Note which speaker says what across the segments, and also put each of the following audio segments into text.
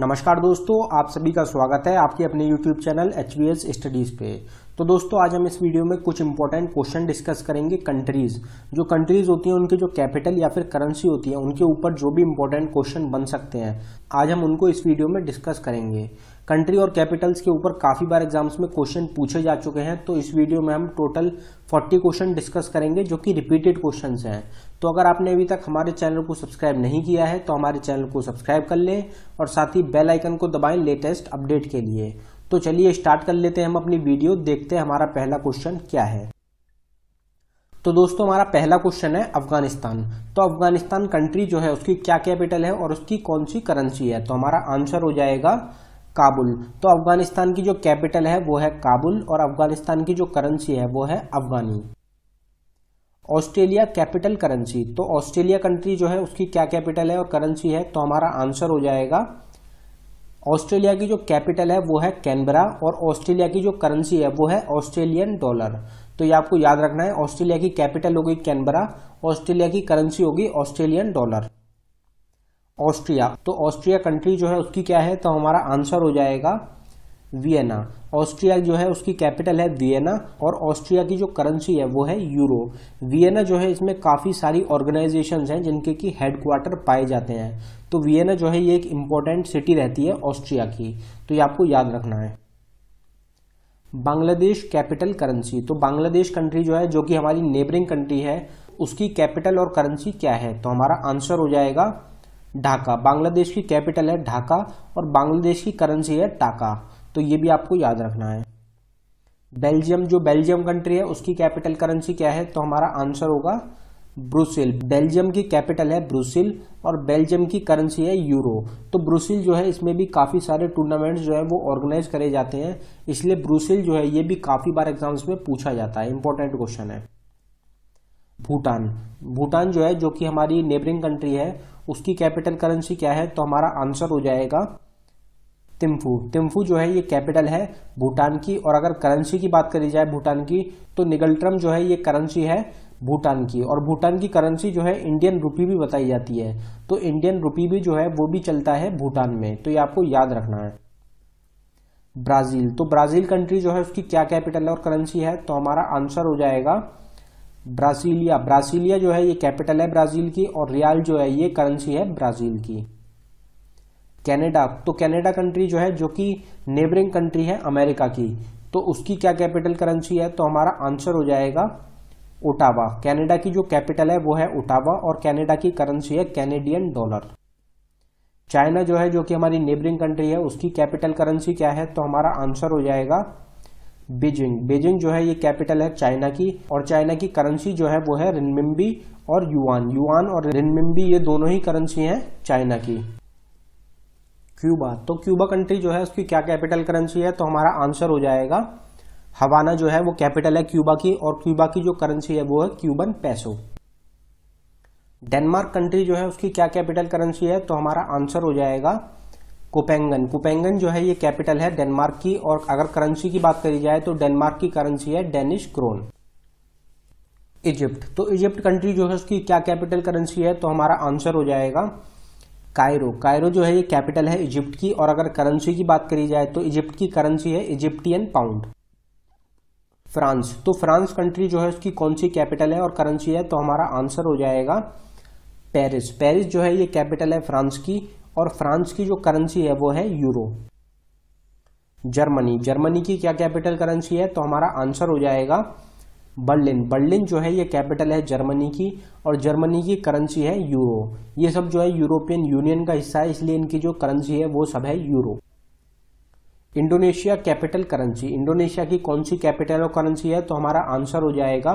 Speaker 1: नमस्कार दोस्तों आप सभी का स्वागत है आपके अपने YouTube channel H V studies पे तो दोस्तों आज हम इस वीडियो में कुछ इंपॉर्टेंट क्वेश्चन डिस्कस करेंगे कंट्रीज़ जो कंट्रीज़ होती हैं उनके जो कैपिटल या फिर करेंसी होती है उनके ऊपर जो भी इंपॉर्टेंट क्वेश्चन बन सकते हैं आज हम उनको इस वीडियो में डिस्कस करेंगे कंट्री और कैपिटल्स के ऊपर काफ़ी बार एग्जाम्स में क्वेश्चन पूछे जा चुके हैं तो इस वीडियो में हम टोटल 40 क्वेश्चन डिस्कस करेंगे जो कि रिपीटेड क्वेश्चन हैं तो अगर आपने अभी तक हमारे चैनल को सब्सक्राइब नहीं किया है तो हमारे चैनल को सब्सक्राइब कर लें और साथ ही बेल आइकन को दबाएं लेटेस्ट अपडेट के लिए तो चलिए स्टार्ट कर लेते हैं हम अपनी वीडियो देखते हैं हमारा पहला क्वेश्चन क्या है तो दोस्तों हमारा पहला क्वेश्चन है अफगानिस्तान तो अफगानिस्तान कंट्री जो है उसकी क्या कैपिटल है और उसकी कौन सी करेंसी है तो हमारा आंसर हो जाएगा काबुल तो अफगानिस्तान की जो कैपिटल है वो है काबुल और अफगानिस्तान की जो करेंसी है वो है अफगानी ऑस्ट्रेलिया कैपिटल करेंसी तो ऑस्ट्रेलिया कंट्री जो है उसकी क्या कैपिटल है और करेंसी है तो हमारा आंसर हो जाएगा ऑस्ट्रेलिया की जो कैपिटल है वो है कैनबरा और ऑस्ट्रेलिया की जो करेंसी है वो है ऑस्ट्रेलियन डॉलर तो ये आपको याद रखना है ऑस्ट्रेलिया की कैपिटल होगी कैनबरा ऑस्ट्रेलिया की करेंसी होगी ऑस्ट्रेलियन डॉलर ऑस्ट्रिया तो ऑस्ट्रिया कंट्री जो है उसकी क्या है तो हमारा आंसर हो जाएगा वियना ऑस्ट्रिया जो है उसकी कैपिटल है वियना और ऑस्ट्रिया की जो करेंसी है वो है यूरो वियना जो है इसमें काफ़ी सारी ऑर्गेनाइजेशंस हैं जिनके की हेडक्वार्टर पाए जाते हैं तो वियना जो है ये एक इम्पॉर्टेंट सिटी रहती है ऑस्ट्रिया की तो ये आपको याद रखना है बांग्लादेश कैपिटल करेंसी तो बांग्लादेश कंट्री जो है जो कि हमारी नेबरिंग कंट्री है उसकी कैपिटल और करेंसी क्या है तो हमारा आंसर हो जाएगा ढाका बांग्लादेश की कैपिटल है ढाका और बांग्लादेश की करेंसी है टाका तो ये भी आपको याद रखना है बेल्जियम जो बेल्जियम कंट्री है उसकी कैपिटल करेंसी क्या है तो हमारा आंसर होगा ब्रुसिल बेल्जियम की कैपिटल है ब्रुसिल और बेल्जियम की करेंसी है यूरो तो ब्रुसिल जो है इसमें भी काफ़ी सारे टूर्नामेंट्स जो है वो ऑर्गेनाइज करे जाते हैं इसलिए ब्रुसिल जो है ये भी काफ़ी बार एग्जाम्स में पूछा जाता है इंपॉर्टेंट क्वेश्चन है भूटान भूटान जो है जो कि हमारी नेबरिंग कंट्री है उसकी कैपिटल करेंसी क्या है तो हमारा आंसर हो जाएगा तिम्फू तिम्फू जो है ये कैपिटल है भूटान की और अगर करेंसी की बात करी जाए भूटान की तो निगल्ट्रम जो है ये करेंसी है भूटान की और भूटान की करेंसी जो है इंडियन रुपी भी बताई जाती है तो इंडियन रुपी भी जो है वो भी चलता है भूटान में तो ये आपको याद रखना है ब्राज़ील तो ब्राज़ील कंट्री जो है उसकी क्या कैपिटल है और करेंसी है तो हमारा आंसर हो जाएगा ब्राज़ीलिया ब्राज़ीलिया जो है ये कैपिटल है ब्राज़ील की और रियाल जो है ये करेंसी है ब्राज़ील की कनाडा तो कनाडा कंट्री जो है जो कि नेबरिंग कंट्री है अमेरिका की तो उसकी क्या कैपिटल करेंसी है तो हमारा आंसर हो जाएगा ओटावा कनाडा की जो कैपिटल है वो है ओटावा और कनाडा की करेंसी है कैनेडियन डॉलर चाइना जो है जो कि हमारी नेबरिंग कंट्री है उसकी कैपिटल करेंसी क्या है तो हमारा आंसर हो जाएगा बीजिंग बीजिंग जो है ये कैपिटल है चाइना की और चाइना की करेंसी जो है वो है रिनमिम्बी और युआन युआन और रिनमिम्बी ये दोनों ही करेंसी हैं चाइना की क्यूबा तो क्यूबा कंट्री जो है उसकी क्या कैपिटल करेंसी है तो हमारा आंसर हो जाएगा हवाना जो है वो कैपिटल है क्यूबा की और क्यूबा की जो करेंसी है वो है क्यूबन पैसो डेनमार्क कंट्री जो है उसकी क्या कैपिटल करेंसी है तो हमारा आंसर हो जाएगा कोपेंगन कोपेंगन जो है ये कैपिटल है डेनमार्क की और अगर करेंसी की बात करी जाए तो डेनमार्क की करेंसी है डेनिश क्रोन इजिप्ट तो इजिप्ट कंट्री जो है उसकी क्या कैपिटल करेंसी है तो हमारा आंसर हो जाएगा कायरो कायरो जो है ये कैपिटल है इजिप्ट की और अगर करेंसी की बात करी जाए तो इजिप्ट की करेंसी है इजिप्टियन पाउंड फ्रांस तो फ्रांस कंट्री जो है उसकी कौन सी कैपिटल है और करेंसी है तो हमारा आंसर हो जाएगा पेरिस पेरिस जो है ये कैपिटल है फ्रांस की और फ्रांस की जो करेंसी है वो है यूरो जर्मनी जर्मनी की क्या कैपिटल करेंसी है तो हमारा आंसर हो जाएगा बर्लिन बर्लिन जो है ये कैपिटल है जर्मनी की और जर्मनी की करेंसी है यूरो ये सब जो है यूरोपियन यूनियन का हिस्सा है इसलिए इनकी जो करेंसी है वो सब है euro Indonesia capital currency Indonesia की कौन सी कैपिटल और करेंसी है तो हमारा आंसर हो जाएगा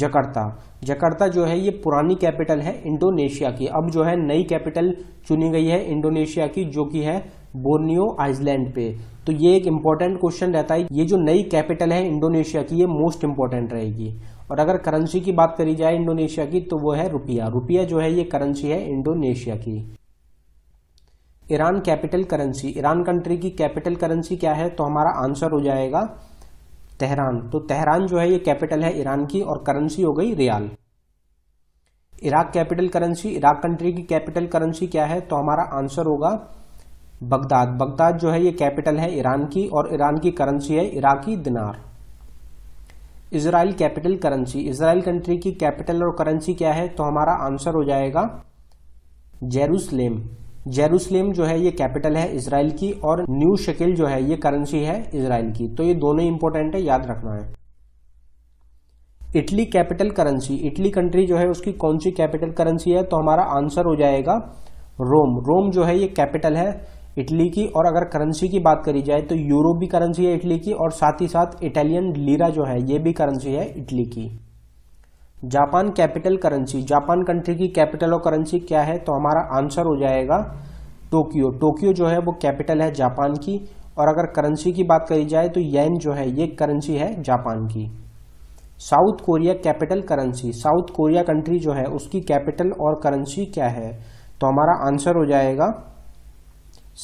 Speaker 1: जकार्ता जकार्ता जो है ये पुरानी कैपिटल है इंडोनेशिया की अब जो है नई कैपिटल चुनी गई है इंडोनेशिया की जो कि है बोर्नियो आइसलैंड पे तो ये एक इम्पॉर्टेंट क्वेश्चन रहता है ये जो नई कैपिटल है इंडोनेशिया की ये मोस्ट इम्पॉर्टेंट रहेगी और अगर करेंसी की बात करी जाए इंडोनेशिया की तो वो है रुपया रुपया जो है ये करेंसी है इंडोनेशिया की Iran capital currency Iran country की कैपिटल करेंसी क्या है तो हमारा आंसर हो जाएगा तेहरान तो तेहरान जो है ये कैपिटल है ईरान की और करेंसी हो गई rial Iraq capital currency Iraq country की कैपिटल करेंसी क्या है तो हमारा आंसर होगा बगदाद बगदाद जो है ये कैपिटल है ईरान की और ईरान की करेंसी है Iraqi dinar Israel capital currency Israel country की कैपिटल और करेंसी क्या है तो हमारा आंसर हो जाएगा जेरूसलेम जेरूसलेम जो है ये कैपिटल है इसराइल की और न्यू शकिल जो है ये करेंसी है इसराइल की तो ये दोनों इंपॉर्टेंट है याद रखना है Italy capital currency Italy country जो है उसकी कौन सी कैपिटल करेंसी है तो हमारा आंसर हो जाएगा रोम रोम जो है ये कैपिटल है इटली की और अगर करेंसी की बात करी जाए तो यूरो भी करेंसी है इटली की और साथ ही साथ इटालियन लीरा जो है ये भी करेंसी है इटली की Japan capital currency Japan country की कैपिटल और करेंसी क्या है तो हमारा आंसर हो जाएगा टोक्यो टोक्यो जो है वो कैपिटल है जापान की और अगर करेंसी की बात करी जाए तो येन जो है ये करेंसी है जापान की South Korea capital currency South Korea country जो है उसकी कैपिटल और करेंसी क्या है तो हमारा आंसर हो जाएगा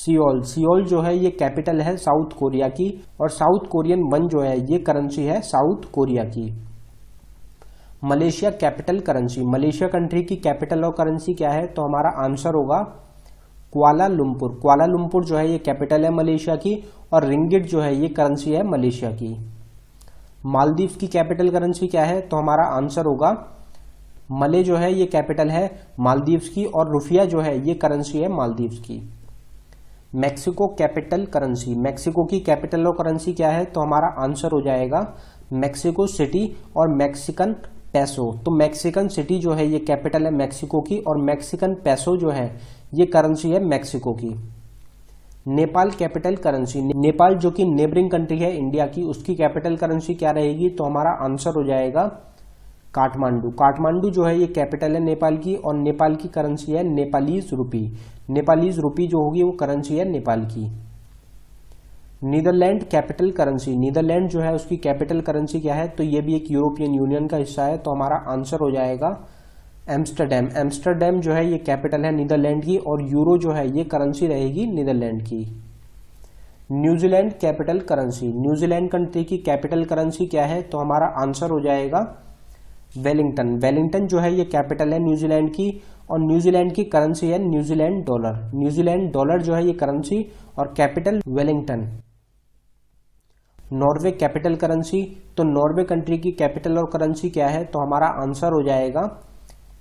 Speaker 1: सियोल सियोल जो है ये कैपिटल है साउथ कोरिया की और साउथ कोरियन वन जो है ये करेंसी है साउथ कोरिया की Malaysia capital currency Malaysia country की कैपिटल और करेंसी क्या है तो हमारा आंसर होगा क्वाला लुमपुर क्वाला लुमपुर जो है ये कैपिटल है मलेशिया की और रिंगिट जो है ये करेंसी है मलेशिया की मालदीव की कैपिटल करेंसी क्या है तो हमारा आंसर होगा मले जो है ये कैपिटल है मालदीव्स की और रुफिया जो है ये करेंसी है मालदीव्स की मैक्सिको कैपिटल करेंसी मैक्सिको की कैपिटल और करेंसी क्या है तो हमारा आंसर हो जाएगा मैक्सिको सिटी और मैक्सिकन पैसो तो मैक्सिकन सिटी जो है ये कैपिटल है मैक्सिको की और मैक्सिकन पैसो जो है ये करेंसी है मैक्सिको की नेपाल कैपिटल करेंसी नेपाल जो कि नेबरिंग कंट्री है इंडिया की उसकी कैपिटल करेंसी क्या रहेगी तो हमारा आंसर हो जाएगा काठमांडू काठमांडू जो है ये कैपिटल है नेपाल की और नेपाल की करेंसी है नेपालीज रुपी नेपालीज रुपी जो होगी वो करेंसी है नेपाल की नीदरलैंड कैपिटल करेंसी नीदरलैंड जो है उसकी कैपिटल करेंसी क्या है तो ये भी एक यूरोपियन यूनियन का हिस्सा है तो हमारा आंसर हो जाएगा एम्स्टरडेम एम्स्टरडेम जो है ये कैपिटल है नीदरलैंड की और यूरो जो है ये करेंसी रहेगी नीदरलैंड की New Zealand capital currency New Zealand country की कैपिटल करेंसी क्या है तो हमारा आंसर हो जाएगा वेलिंगटन वेलिंगटन जो है ये कैपिटल है न्यूजीलैंड की और न्यूजीलैंड की करेंसी है न्यूजीलैंड डॉलर न्यूजीलैंड डॉलर जो है ये करेंसी और capital Wellington Norway capital currency तो नॉर्वे कंट्री की कैपिटल और करेंसी क्या है तो हमारा आंसर हो जाएगा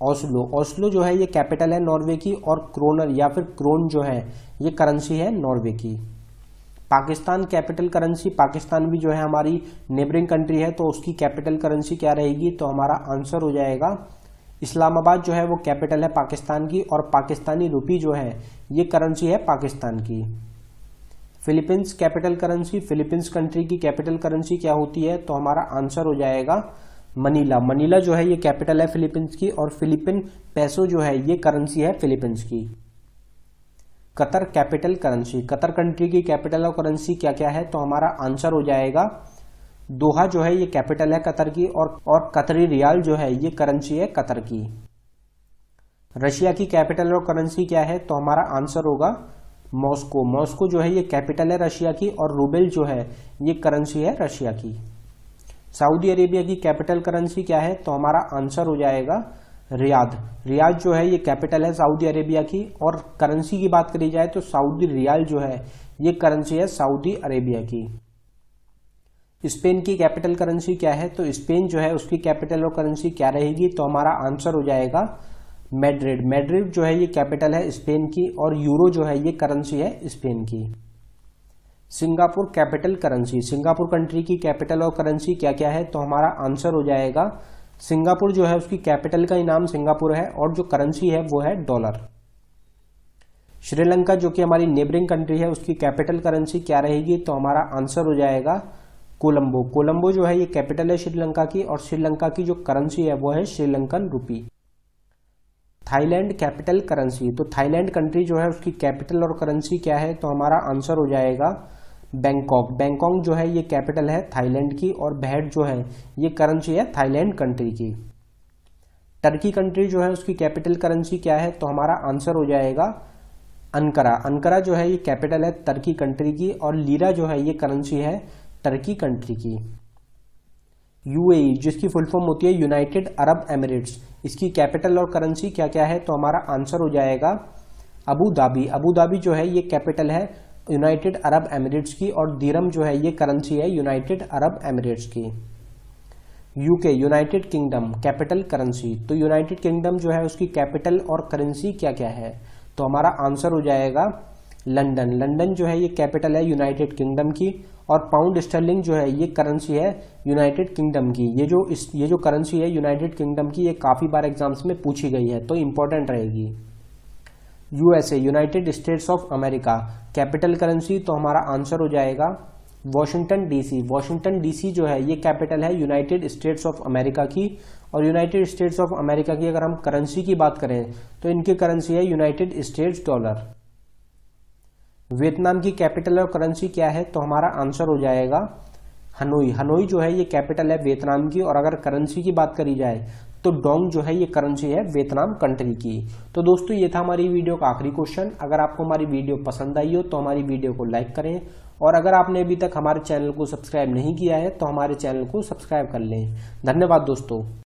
Speaker 1: ओस्लो ओस्लो जो है ये कैपिटल है नॉर्वे की और क्रोनर या फिर क्रोन जो है ये करेंसी है नॉर्वे की पाकिस्तान कैपिटल करेंसी पाकिस्तान भी जो है हमारी नेबरिंग कंट्री है तो उसकी कैपिटल करेंसी क्या रहेगी तो हमारा आंसर हो जाएगा इस्लामाबाद जो है वो कैपिटल है पाकिस्तान की और पाकिस्तानी रुपी जो है ये करेंसी है पाकिस्तान की Philippines capital currency Philippines country की कैपिटल करेंसी क्या होती है तो हमारा आंसर हो जाएगा मनीला मनीला जो है ये कैपिटल है फिलीपींस की और फिलीपीन पैसो जो है ये करेंसी है फिलीपींस की Qatar capital currency Qatar country की कैपिटल और करेंसी क्या क्या है तो हमारा आंसर हो जाएगा दोहा जो है ये कैपिटल है कतर की और और कतरी रियाल जो है ये करेंसी है कतर की रशिया की कैपिटल और करेंसी क्या है तो हमारा आंसर होगा मॉस्को मॉस्को जो है ये कैपिटल है रशिया की और रूबेल जो है ये करेंसी है रशिया की सऊदी अरेबिया की कैपिटल करेंसी क्या है तो हमारा आंसर हो जाएगा रियाद रियाद जो है ये कैपिटल है सऊदी अरेबिया की और करेंसी की बात करी जाए तो सऊदी रियाल जो है ये करेंसी है सऊदी अरेबिया की स्पेन की कैपिटल करेंसी क्या है तो स्पेन जो है उसकी कैपिटल और करेंसी क्या रहेगी तो हमारा आंसर हो जाएगा मैड्रिड मैड्रिड जो है ये कैपिटल है स्पेन की और यूरो जो है ये करेंसी है स्पेन की Singapore capital currency Singapore country की कैपिटल और करेंसी क्या क्या है तो हमारा आंसर हो जाएगा सिंगापुर जो है उसकी कैपिटल का ही नाम सिंगापुर है और जो करेंसी है वो है डॉलर श्रीलंका जो कि हमारी नेबरिंग कंट्री है उसकी कैपिटल करेंसी क्या रहेगी तो हमारा आंसर हो जाएगा कोलंबो कोलंबो जो है ये कैपिटल है श्रीलंका की और श्रीलंका की जो करेंसी है वो है Sri Lankan rupee Thailand capital currency तो थाईलैंड कंट्री जो है उसकी कैपिटल और करेंसी क्या है तो हमारा आंसर हो जाएगा बैंकॉक बैंकॉक जो है ये कैपिटल है थाईलैंड की और बहट जो है ये करेंसी है थाईलैंड कंट्री की टर्की कंट्री जो है उसकी कैपिटल करेंसी क्या है तो हमारा आंसर हो जाएगा अनकरा अनकरा जो है ये कैपिटल है टर्की कंट्री की और लीरा जो है ये करेंसी है टर्की कंट्री की यूएई जिसकी फुल फॉर्म होती है यूनाइटेड अरब एमिरेट्स इसकी कैपिटल और करेंसी क्या क्या है तो हमारा आंसर हो जाएगा अबू धाबी अबू धाबी जो है ये कैपिटल है यूनाइटेड अरब एमिरेट्स की और दीरम जो है ये करेंसी है यूनाइटेड अरब एमिरेट्स की UK United Kingdom capital currency तो यूनाइटेड किंगडम जो है उसकी कैपिटल और करेंसी क्या क्या है तो हमारा आंसर हो जाएगा लंदन लंदन जो है ये कैपिटल है यूनाइटेड किंगडम की और पाउंड स्टर्लिंग जो है ये करेंसी है यूनाइटेड किंगडम की ये जो इस ये जो करेंसी है यूनाइटेड किंगडम की ये काफ़ी बार एग्जाम्स में पूछी गई है तो इम्पोर्टेंट रहेगी USA United States of America capital currency तो हमारा आंसर हो जाएगा वॉशिंगटन डीसी वॉशिंगटन डीसी जो है ये कैपिटल है यूनाइटेड स्टेट्स ऑफ अमेरिका की और यूनाइटेड स्टेट्स ऑफ अमेरिका की अगर हम करेंसी की बात करें तो इनकी करेंसी है यूनाइटेड स्टेट्स डॉलर वियतनाम की कैपिटल और करेंसी क्या है तो हमारा आंसर हो जाएगा हनोई हनोई जो है ये कैपिटल है वियतनाम की और अगर करेंसी की बात करी जाए तो डोंग जो है ये करेंसी है वियतनाम कंट्री की तो दोस्तों ये था हमारी वीडियो का आखिरी क्वेश्चन अगर आपको हमारी वीडियो पसंद आई हो तो हमारी वीडियो को लाइक करें और अगर आपने अभी तक हमारे चैनल को सब्सक्राइब नहीं किया है तो हमारे चैनल को सब्सक्राइब कर लें धन्यवाद दोस्तों